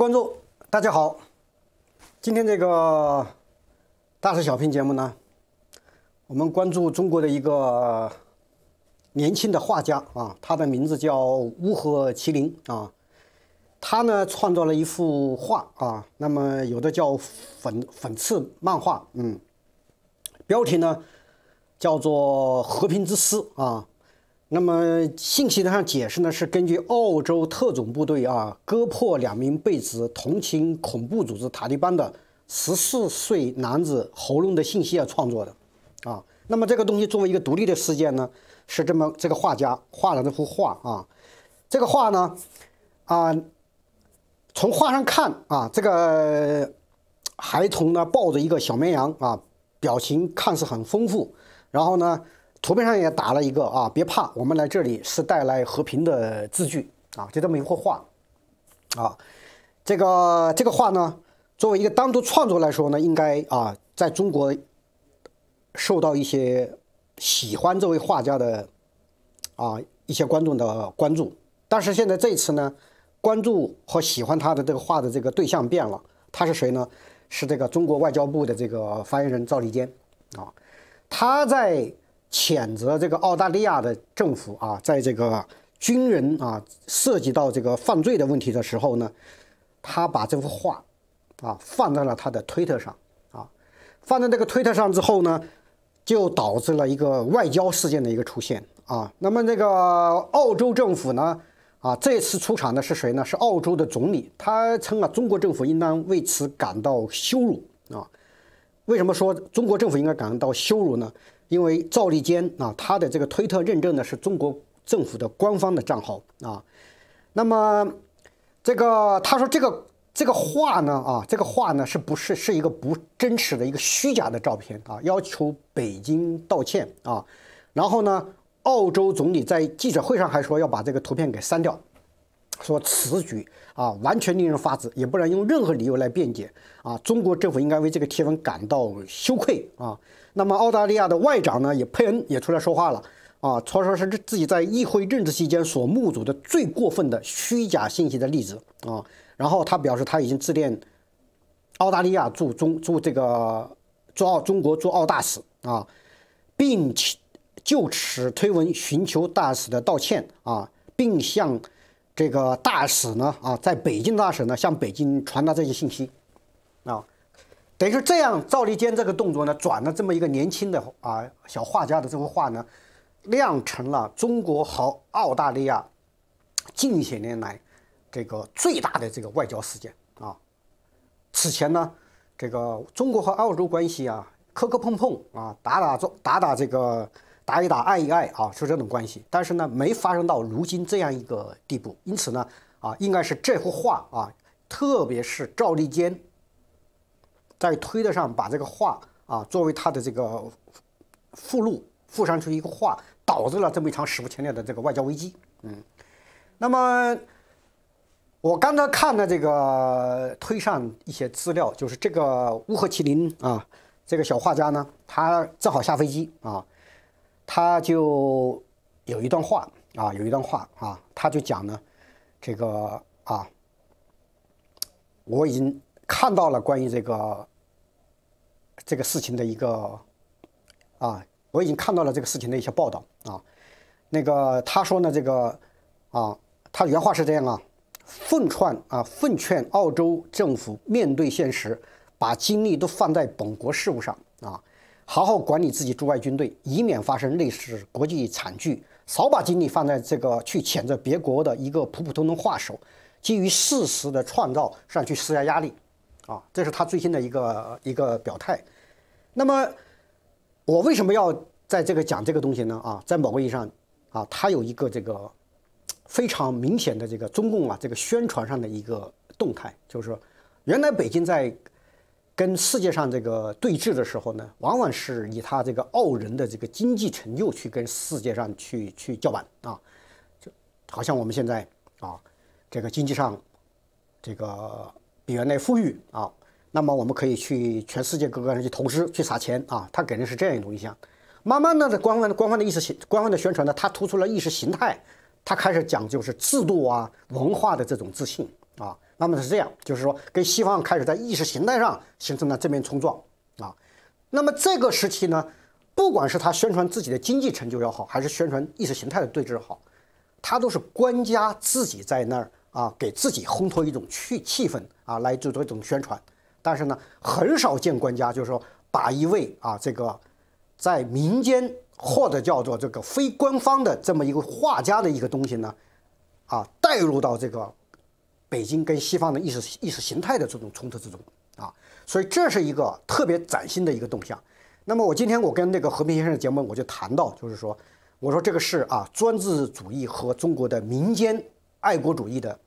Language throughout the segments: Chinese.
观众，大家好。今天这个大事小评节目呢，我们关注中国的一个年轻的画家啊，他的名字叫乌合麒麟啊。他呢创造了一幅画啊，那么有的叫粉粉刺漫画，嗯，标题呢叫做《和平之师》啊。那么信息的上解释呢，是根据澳洲特种部队啊割破两名被指同情恐怖组织塔利班的十四岁男子喉咙的信息而创作的，啊，那么这个东西作为一个独立的事件呢，是这么这个画家画了这幅画啊，这个画呢，啊，从画上看啊，这个孩童呢抱着一个小绵羊啊，表情看似很丰富，然后呢。图片上也打了一个啊，别怕，我们来这里是带来和平的字句啊，就这么一幅画啊，这个这个画呢，作为一个单独创作来说呢，应该啊，在中国受到一些喜欢这位画家的啊一些观众的关注。但是现在这次呢，关注和喜欢他的这个画的这个对象变了，他是谁呢？是这个中国外交部的这个发言人赵立坚啊，他在。谴责这个澳大利亚的政府啊，在这个军人啊涉及到这个犯罪的问题的时候呢，他把这幅画，啊放在了他的推特上啊，放在这个推特上之后呢，就导致了一个外交事件的一个出现啊。那么这个澳洲政府呢，啊这次出场的是谁呢？是澳洲的总理，他称啊，中国政府应当为此感到羞辱啊。为什么说中国政府应该感到羞辱呢？因为赵立坚啊，他的这个推特认证呢是中国政府的官方的账号啊。那么，这个他说这个这个话呢啊，这个话呢是不是是一个不真实的一个虚假的照片啊？要求北京道歉啊。然后呢，澳洲总理在记者会上还说要把这个图片给删掉，说此举啊完全令人发指，也不能用任何理由来辩解啊。中国政府应该为这个贴文感到羞愧啊。那么澳大利亚的外长呢，也佩恩也出来说话了啊，他说是自己在议会任职期间所目睹的最过分的虚假信息的例子啊。然后他表示他已经致电澳大利亚驻中驻这个驻澳中国驻澳大使啊，并就此推文寻求大使的道歉啊，并向这个大使呢啊在北京大使呢向北京传达这些信息啊。等于说这样，赵立坚这个动作呢，转了这么一个年轻的啊小画家的这幅画呢，酿成了中国和澳大利亚近些年来这个最大的这个外交事件啊。此前呢，这个中国和澳洲关系啊，磕磕碰碰啊，打打撞打打这个打一打爱一爱啊，是这种关系。但是呢，没发生到如今这样一个地步。因此呢，啊，应该是这幅画啊，特别是赵立坚。在推特上把这个话啊作为他的这个附录附上去一个话，导致了这么一场史无前例的这个外交危机。嗯，那么我刚才看了这个推上一些资料，就是这个乌合麒麟啊，这个小画家呢，他正好下飞机啊，他就有一段话啊，有一段话啊，他就讲呢，这个啊，我已经看到了关于这个。这个事情的一个啊，我已经看到了这个事情的一些报道啊。那个他说呢，这个啊，他原话是这样啊：奉劝啊，奉劝澳洲政府面对现实，把精力都放在本国事务上啊，好好管理自己驻外军队，以免发生类似国际惨剧。少把精力放在这个去谴责别国的一个普普通通话手，基于事实的创造上去施加压力啊。这是他最新的一个一个表态。那么，我为什么要在这个讲这个东西呢？啊，在某个意义上，啊，它有一个这个非常明显的这个中共啊这个宣传上的一个动态，就是说，原来北京在跟世界上这个对峙的时候呢，往往是以他这个傲人的这个经济成就去跟世界上去去叫板啊，就好像我们现在啊这个经济上这个比原来富裕啊。那么我们可以去全世界各个人去投资、去撒钱啊！他给人是这样一种印象。慢慢的，官方的官方的意识形官方的宣传呢，他突出了意识形态，他开始讲就是制度啊、文化的这种自信啊。慢慢是这样，就是说跟西方开始在意识形态上形成了正面冲撞啊。那么这个时期呢，不管是他宣传自己的经济成就要好，还是宣传意识形态的对峙好，他都是官家自己在那儿啊，给自己烘托一种气气氛啊，来做这种宣传。但是呢，很少见官家就是说把一位啊这个，在民间或者叫做这个非官方的这么一个画家的一个东西呢，啊带入到这个北京跟西方的意识意识形态的这种冲突之中啊，所以这是一个特别崭新的一个动向。那么我今天我跟那个和平先生的节目，我就谈到就是说，我说这个是啊专制主义和中国的民间爱国主义的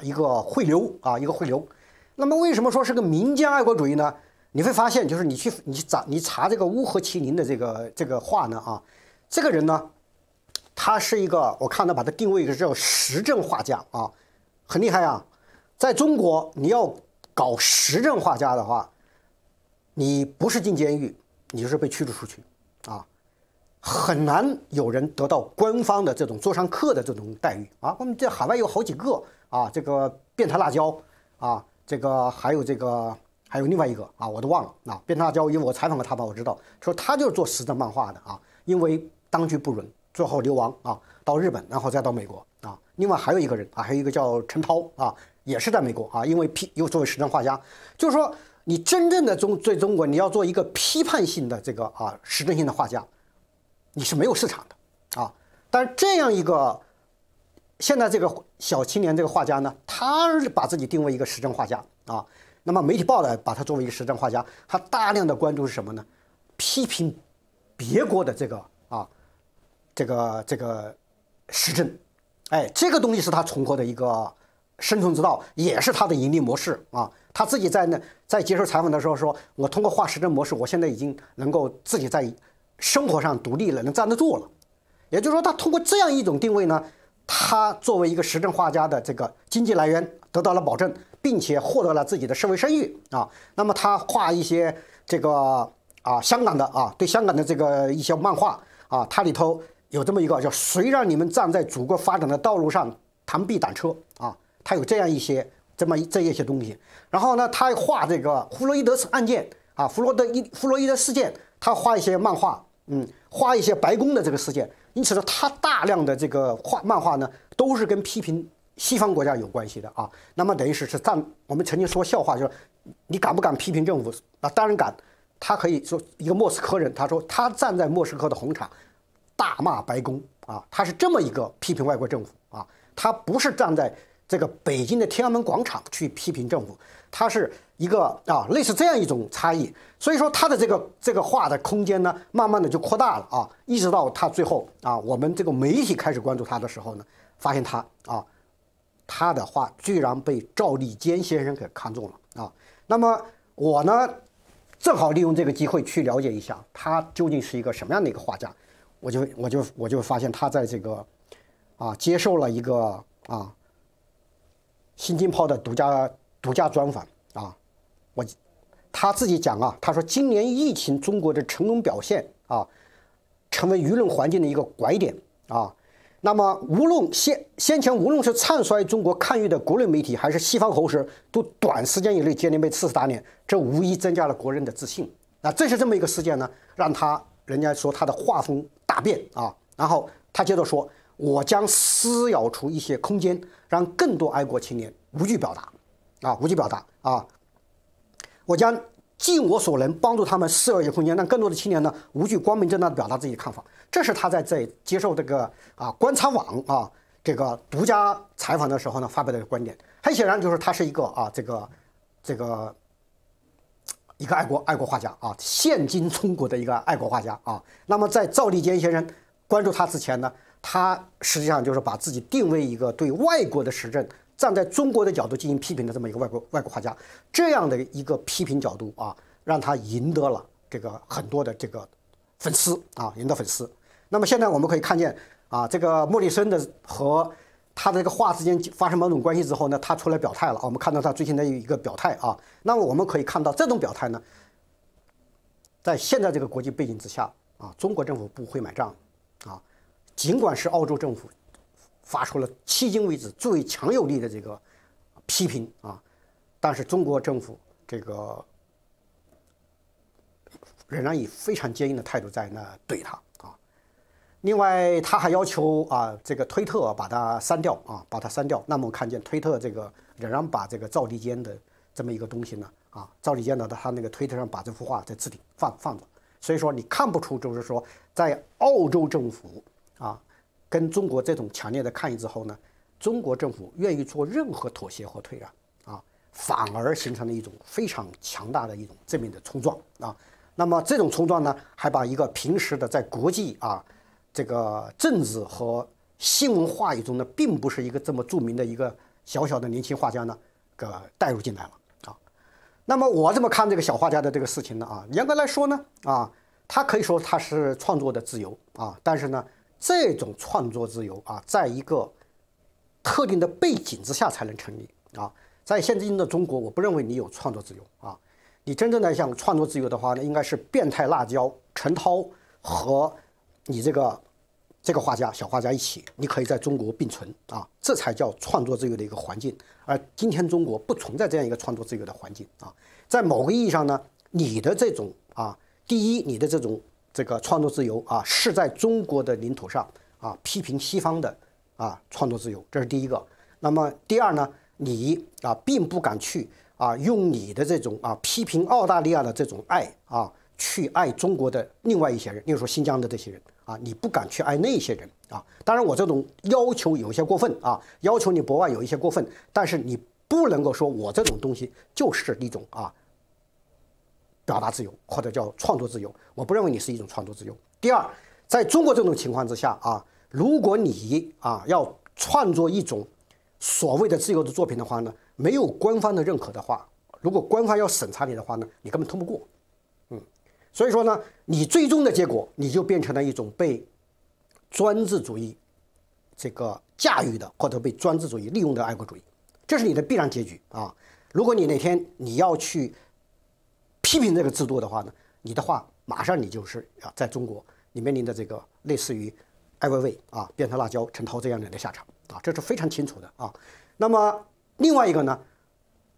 一个汇流啊一个汇流。那么为什么说是个民间爱国主义呢？你会发现，就是你去你查你查这个乌合麒麟的这个这个画呢啊，这个人呢，他是一个，我看到把他定位一个叫实证画家啊，很厉害啊。在中国，你要搞实证画家的话，你不是进监狱，你就是被驱逐出去啊，很难有人得到官方的这种座上客的这种待遇啊。我们这海外有好几个啊，这个变态辣椒啊。这个还有这个还有另外一个啊，我都忘了啊。边辣交，因为我采访过他吧，我知道，说他就是做时政漫画的啊。因为当局不准，最后流亡啊，到日本，然后再到美国啊。另外还有一个人啊，还有一个叫陈涛啊，也是在美国啊。因为批又作为时政画家，就是说你真正的中对中国，你要做一个批判性的这个啊时政性的画家，你是没有市场的啊。但是这样一个。现在这个小青年这个画家呢，他把自己定位一个时政画家啊。那么媒体报呢，把他作为一个时政画家，他大量的关注是什么呢？批评别国的这个啊，这个这个时政。哎，这个东西是他存活的一个生存之道，也是他的盈利模式啊。他自己在那在接受采访的时候说：“我通过画时政模式，我现在已经能够自己在生活上独立了，能站得住了。”也就是说，他通过这样一种定位呢。他作为一个时政画家的这个经济来源得到了保证，并且获得了自己的社会声誉啊。那么他画一些这个啊香港的啊对香港的这个一些漫画啊，它里头有这么一个叫“谁让你们站在祖国发展的道路上螳臂挡车”啊，他有这样一些这么这一些东西。然后呢，他画这个弗洛伊德事件啊，弗洛伊德伊弗洛伊德事件，他画一些漫画，嗯，画一些白宫的这个事件。因此呢，他大量的这个画漫画呢，都是跟批评西方国家有关系的啊。那么等于是是站，我们曾经说笑话，就是你敢不敢批评政府？那当然敢。他可以说一个莫斯科人，他说他站在莫斯科的红场，大骂白宫啊，他是这么一个批评外国政府啊，他不是站在。这个北京的天安门广场去批评政府，他是一个啊类似这样一种差异，所以说他的这个这个画的空间呢，慢慢的就扩大了啊，一直到他最后啊，我们这个媒体开始关注他的时候呢，发现他啊，他的画居然被赵立坚先生给看中了啊，那么我呢，正好利用这个机会去了解一下他究竟是一个什么样的一个画家，我就我就我就发现他在这个啊接受了一个啊。新京报的独家独家专访啊，我他自己讲啊，他说今年疫情中国的成功表现啊，成为舆论环境的一个拐点啊。那么无论先先前无论是唱衰中国抗疫的国内媒体，还是西方喉舌，都短时间以内接连被刺死打脸，这无疑增加了国人的自信啊。正是这么一个事件呢，让他人家说他的画风大变啊。然后他接着说，我将撕咬出一些空间。让更多爱国青年无惧表达，啊，无惧表达，啊，我将尽我所能帮助他们设立一些空间，让更多的青年呢无惧光明正大的表达自己看法。这是他在在接受这个啊观察网啊这个独家采访的时候呢发表的观点。很显然，就是他是一个啊这个这个一个爱国爱国画家啊，现今中国的一个爱国画家啊。那么在赵立坚先生关注他之前呢？他实际上就是把自己定位一个对外国的时政，站在中国的角度进行批评的这么一个外国外国画家，这样的一个批评角度啊，让他赢得了这个很多的这个粉丝啊，赢得粉丝。那么现在我们可以看见啊，这个莫里森的和他的这个画之间发生某种关系之后呢，他出来表态了。我们看到他最近的一个表态啊，那么我们可以看到这种表态呢，在现在这个国际背景之下啊，中国政府不会买账啊。尽管是澳洲政府发出了迄今为止最强有力的这个批评啊，但是中国政府这个仍然以非常坚硬的态度在那怼他啊。另外，他还要求啊，这个推特把它删掉啊，把它删掉。那我们看见推特这个仍然把这个赵立坚的这么一个东西呢啊，赵立坚呢他他那个推特上把这幅画在置顶放放着，所以说你看不出就是说在澳洲政府。啊，跟中国这种强烈的抗议之后呢，中国政府愿意做任何妥协或退让啊，反而形成了一种非常强大的一种正面的冲撞啊。那么这种冲撞呢，还把一个平时的在国际啊这个政治和新闻话语中呢，并不是一个这么著名的一个小小的年轻画家呢，给带入进来了啊。那么我怎么看这个小画家的这个事情呢？啊，严格来说呢，啊，他可以说他是创作的自由啊，但是呢。这种创作自由啊，在一个特定的背景之下才能成立啊。在现今的中国，我不认为你有创作自由啊。你真正的想创作自由的话呢，应该是变态辣椒、陈涛和你这个这个画家、小画家一起，你可以在中国并存啊，这才叫创作自由的一个环境。而今天中国不存在这样一个创作自由的环境啊。在某个意义上呢，你的这种啊，第一，你的这种。这个创作自由啊是在中国的领土上啊，批评西方的啊创作自由，这是第一个。那么第二呢，你啊并不敢去啊用你的这种啊批评澳大利亚的这种爱啊去爱中国的另外一些人，例如说新疆的这些人啊，你不敢去爱那些人啊。当然，我这种要求有些过分啊，要求你博爱有一些过分，但是你不能够说我这种东西就是一种啊。表达自由，或者叫创作自由，我不认为你是一种创作自由。第二，在中国这种情况之下啊，如果你啊要创作一种所谓的自由的作品的话呢，没有官方的认可的话，如果官方要审查你的话呢，你根本通不过。嗯，所以说呢，你最终的结果，你就变成了一种被专制主义这个驾驭的，或者被专制主义利用的爱国主义，这是你的必然结局啊。如果你哪天你要去，批评这个制度的话呢，你的话马上你就是啊，在中国你面临的这个类似于艾薇薇啊、变态辣椒、陈涛这样人的下场啊，这是非常清楚的啊。那么另外一个呢，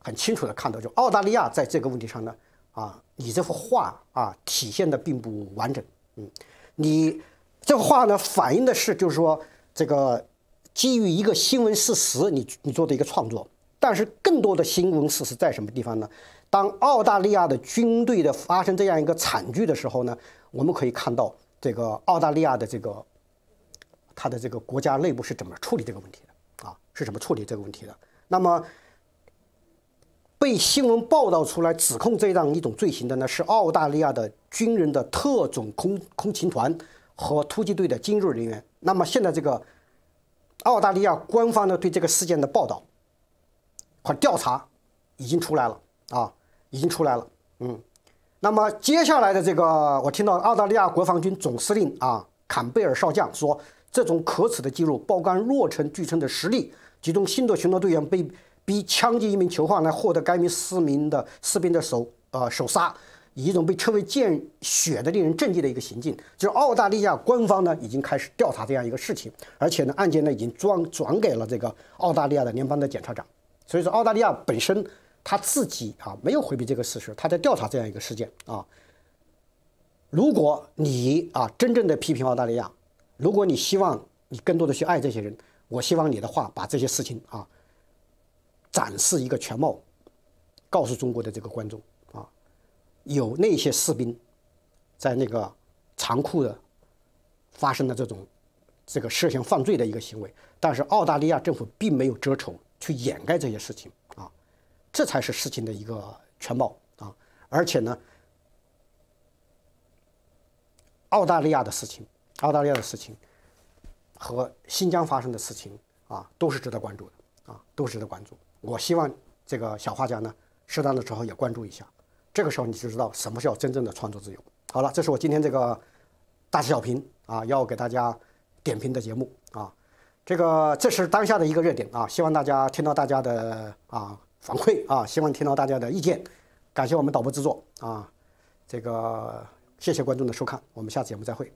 很清楚的看到，就澳大利亚在这个问题上呢，啊，你这幅画啊，体现的并不完整。嗯，你这幅画呢，反映的是就是说这个基于一个新闻事实，你你做的一个创作，但是更多的新闻事实在什么地方呢？当澳大利亚的军队的发生这样一个惨剧的时候呢，我们可以看到这个澳大利亚的这个，它的这个国家内部是怎么处理这个问题的啊？是怎么处理这个问题的？那么，被新闻报道出来指控这样一种罪行的呢，是澳大利亚的军人的特种空空勤团和突击队的精锐人员。那么现在这个澳大利亚官方呢，对这个事件的报道和调查已经出来了啊。已经出来了，嗯，那么接下来的这个，我听到澳大利亚国防军总司令啊坎贝尔少将说，这种可耻的记录，包干弱成据称的实力，其中新的巡逻队员被逼枪击一名囚犯来获得该名四名的士兵的手呃手杀，以一种被称为见血的令人震惊的一个行径，就是澳大利亚官方呢已经开始调查这样一个事情，而且呢案件呢已经转转给了这个澳大利亚的联邦的检察长，所以说澳大利亚本身。他自己啊没有回避这个事实，他在调查这样一个事件啊。如果你啊真正的批评澳大利亚，如果你希望你更多的去爱这些人，我希望你的话把这些事情啊展示一个全貌，告诉中国的这个观众啊，有那些士兵在那个残酷的发生的这种这个涉嫌犯罪的一个行为，但是澳大利亚政府并没有遮丑去掩盖这些事情。这才是事情的一个全貌啊！而且呢，澳大利亚的事情，澳大利亚的事情和新疆发生的事情啊，都是值得关注的啊，都值得关注。我希望这个小画家呢，适当的时候也关注一下。这个时候你就知道什么叫真正的创作自由。好了，这是我今天这个大小评啊，要给大家点评的节目啊。这个这是当下的一个热点啊，希望大家听到大家的啊。反馈啊，希望听到大家的意见。感谢我们导播制作啊，这个谢谢观众的收看，我们下次节目再会。